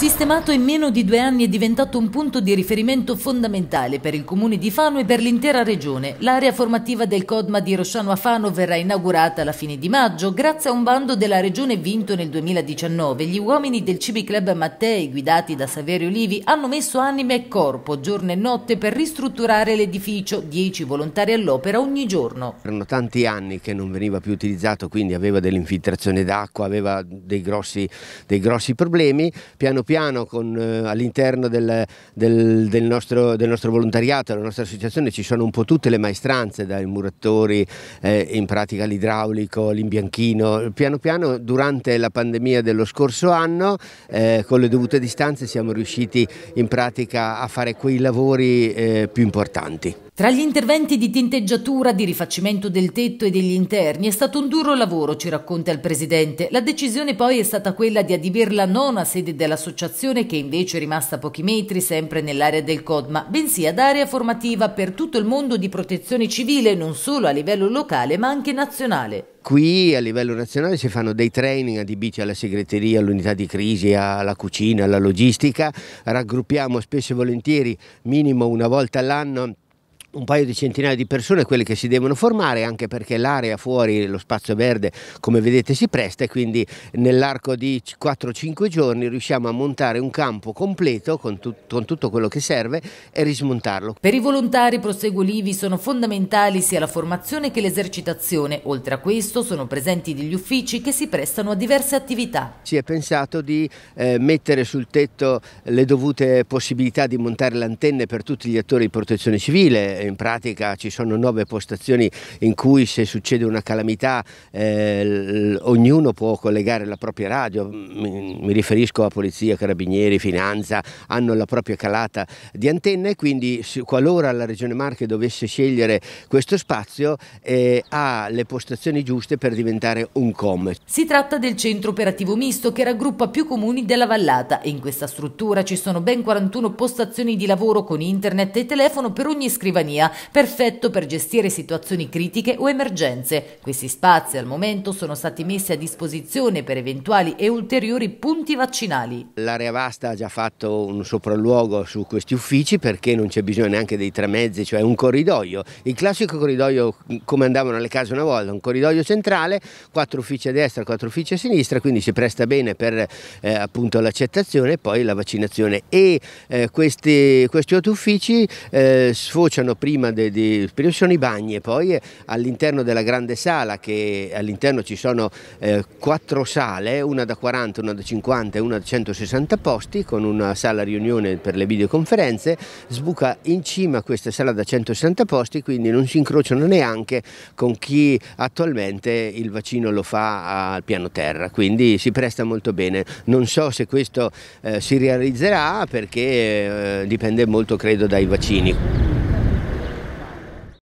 Sistemato in meno di due anni è diventato un punto di riferimento fondamentale per il comune di Fano e per l'intera regione. L'area formativa del CODMA di Rosciano a Fano verrà inaugurata alla fine di maggio grazie a un bando della regione vinto nel 2019. Gli uomini del Cibi Club Mattei, guidati da Saverio Livi, hanno messo anima e corpo giorno e notte per ristrutturare l'edificio, Dieci volontari all'opera ogni giorno. Erano tanti anni che non veniva più utilizzato, quindi aveva dell'infiltrazione d'acqua, aveva dei grossi, dei grossi problemi. Piano piano con, eh, all'interno del, del, del, nostro, del, nostro, volontariato, della nostra associazione ci sono un po' tutte le maestranze, dai muratori, eh, in pratica l'idraulico, l'imbianchino, piano piano durante la pandemia dello scorso anno eh, con le dovute distanze siamo riusciti in pratica a fare quei lavori eh, più importanti. Tra gli interventi di tinteggiatura, di rifacimento del tetto e degli interni è stato un duro lavoro, ci racconta il presidente. La decisione poi è stata quella di adibirla non a sede dell'associazione, che invece è rimasta a pochi metri, sempre nell'area del Codma, bensì ad area formativa per tutto il mondo di protezione civile, non solo a livello locale ma anche nazionale. Qui a livello nazionale si fanno dei training adibiti alla segreteria, all'unità di crisi, alla cucina, alla logistica, raggruppiamo spesso e volentieri minimo una volta all'anno un paio di centinaia di persone quelle che si devono formare anche perché l'area fuori, lo spazio verde come vedete si presta e quindi nell'arco di 4-5 giorni riusciamo a montare un campo completo con, tu con, tutto quello che serve e rismontarlo. Per i volontari, prosegue Livi, sono fondamentali sia la formazione che l'esercitazione, oltre a questo sono presenti degli uffici che si prestano a diverse attività. Si è pensato di eh, mettere sul tetto le dovute possibilità di montare le antenne per tutti gli attori di protezione civile, eh, in pratica ci sono nove postazioni in cui se succede una calamità eh, ognuno può collegare la propria radio, mi, mi, riferisco a polizia, carabinieri, finanza, hanno la propria calata di antenne e quindi qualora la Regione Marche dovesse scegliere questo spazio eh, ha le postazioni giuste per diventare un COM. Si tratta del centro operativo misto che raggruppa più comuni della vallata e in questa struttura ci sono ben 41 postazioni di lavoro con internet e telefono per ogni scrivania compagnia, perfetto per gestire situazioni critiche o emergenze. Questi spazi al momento sono stati messi a disposizione per eventuali e ulteriori punti vaccinali. L'area vasta ha già fatto un sopralluogo su questi uffici perché non c'è bisogno neanche dei tre mezzi, cioè un corridoio. Il classico corridoio mm, come andavano le case una volta, un corridoio centrale, quattro uffici a destra, quattro uffici a sinistra, quindi si presta bene per eh, appunto l'accettazione e poi la vaccinazione e eh, questi, questi otto uffici eh, sfociano prima di, di Spirito sono i bagni e poi eh, all'interno della grande sala che all'interno ci sono eh, quattro sale, una da 40, una da 50 e una da 160 posti con una sala riunione per le videoconferenze, sbuca in cima questa sala da 160 posti quindi non si incrociano neanche con chi attualmente il vaccino lo fa al piano terra, quindi si presta molto bene. Non so se questo eh, si realizzerà perché eh, dipende molto credo dai vaccini.